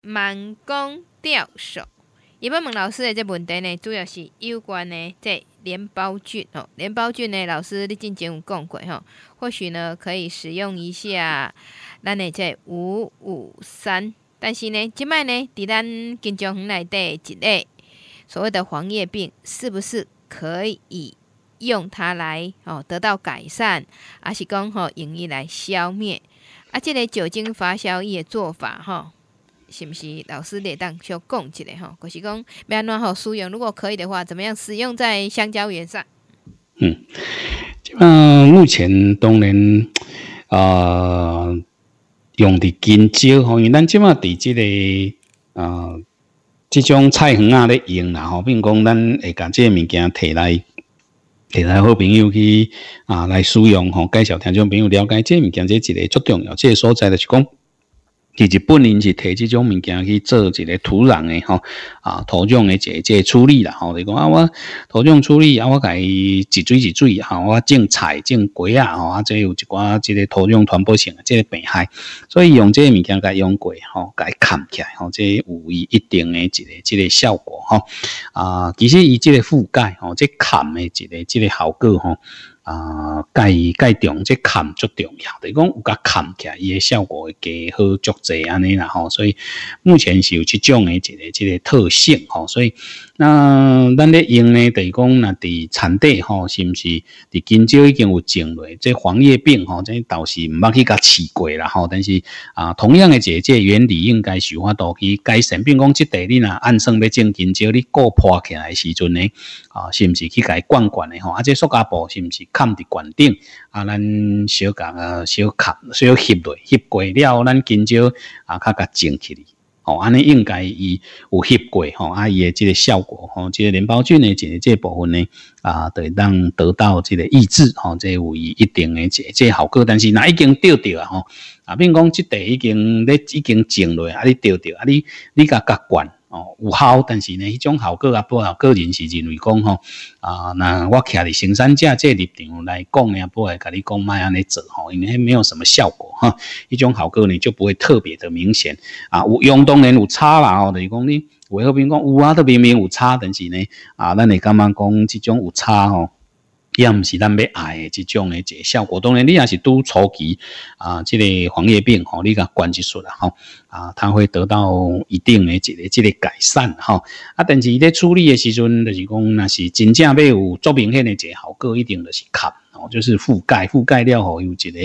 慢工钓手，要不问老师诶？这问题呢，主要是有关呢，即镰孢菌哦。镰孢菌呢，老师你之前有讲过吼，或许呢可以使用一下咱诶即五五三，但是呢，即摆呢伫咱金中园内底一个所谓的黄叶病，是不是可以用它来哦得到改善，还是讲吼用伊来消灭？啊，即个酒精发酵液做法吼。是不是老师得当小讲一下吼？我是讲安怎好使用，如果可以的话，怎么样使用在香蕉园上？嗯，即马目前当然呃用的较少吼，因为咱即马伫即个啊，即种菜园啊咧用然后，并讲咱会即这物件摕来提来好朋友去啊来使用吼，介绍听众朋友了解这物件这一个最重要，这所在的是讲。其实本人是摕即种物件去做一个土壤诶吼啊土壤诶一个这个处理啦吼，你讲啊我土壤处理啊我改一水一水哈我种菜种果啊吼啊即有一寡这个土壤传播性个病害，所以用即个物件改养过吼甲伊砍起来吼这有以一定诶一个这个效果吼啊其实伊即个覆盖吼即砍诶一个这个效果吼。啊，介意介重即砍足重要就伊讲有甲砍起来伊的效果会加好，足济安尼啦吼。所以目前是有这种的，一个一个特性吼。所以那咱咧用咧，就讲那伫产地吼，是不是？伫今朝已经有种落，即黄叶病吼，即倒是毋捌去甲饲过啦吼。但是啊，同样的，即个原理应该有法度去。改善，并讲即地你若按算要种今朝，你过破起来时阵呢，啊，是不是去伊灌灌的吼？啊，即塑胶布是不是？坎伫悬顶，啊，咱小甲啊小坎小吸落吸过了，咱今朝啊，较加种起哩，吼，安尼应该伊有吸过吼，啊，伊诶即个效果吼，即个镰孢菌呢，是这部分呢啊，会让得到即个抑制吼，即有一定诶即即效果，但是若已经掉着啊吼，啊，比如讲即块已经咧已经种落啊，你掉着啊，你你甲甲管。哦，有效，但是呢，迄种效果啊，不啊，个人是认为讲吼啊，那我徛伫生产者这立场来讲呢，不会跟你讲卖安尼做吼，因为没有什么效果哈，迄种效果呢就不会特别的明显啊，有用当然有差啦就是讲你韦后平讲有啊，都明明有差，但是呢啊，咱你感觉讲即种有差吼，也毋是咱要爱的即种的这效果，当然你也是拄初期啊，即个黄叶病吼，你甲关一术啊吼。啊，他会得到一定的一个这个改善哈。啊，但是伊咧处理的时阵，就是讲那是真正要有足明显的一个效果，一定的是吸哦，就是覆盖覆盖了吼，有一个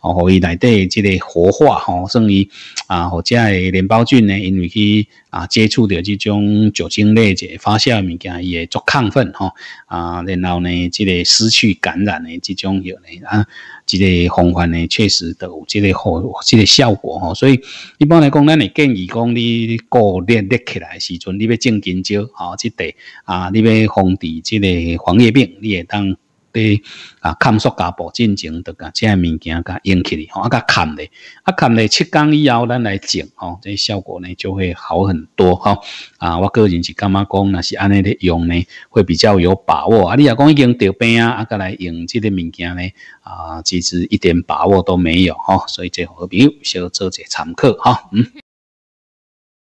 哦，可以来对这类活化吼，剩余啊或者诶链孢菌呢，因为去啊接触着即种酒精类这发酵物件，伊会足亢奋吼啊。然后呢，这个失去感染的即种药呢啊，这个方法呢，确实都有这个好这个效果吼，所以一般来。讲咱你建议讲你果田立起来时阵，你要种金蕉好，即地啊，你要防治即个黄叶病，你也当。对啊，抗索素、加步、进前甲即个物件，甲用起咧，吼，啊，甲砍咧，啊，砍咧七工以后，咱来整吼，即、这效果呢就会好很多，哈啊，我个人是感觉讲，若是安尼咧用呢，会比较有把握啊。你若讲已经得病啊，啊，来用即个物件呢，啊，其实一点把握都没有，哈，所以最这朋友小做者参考，吼。嗯。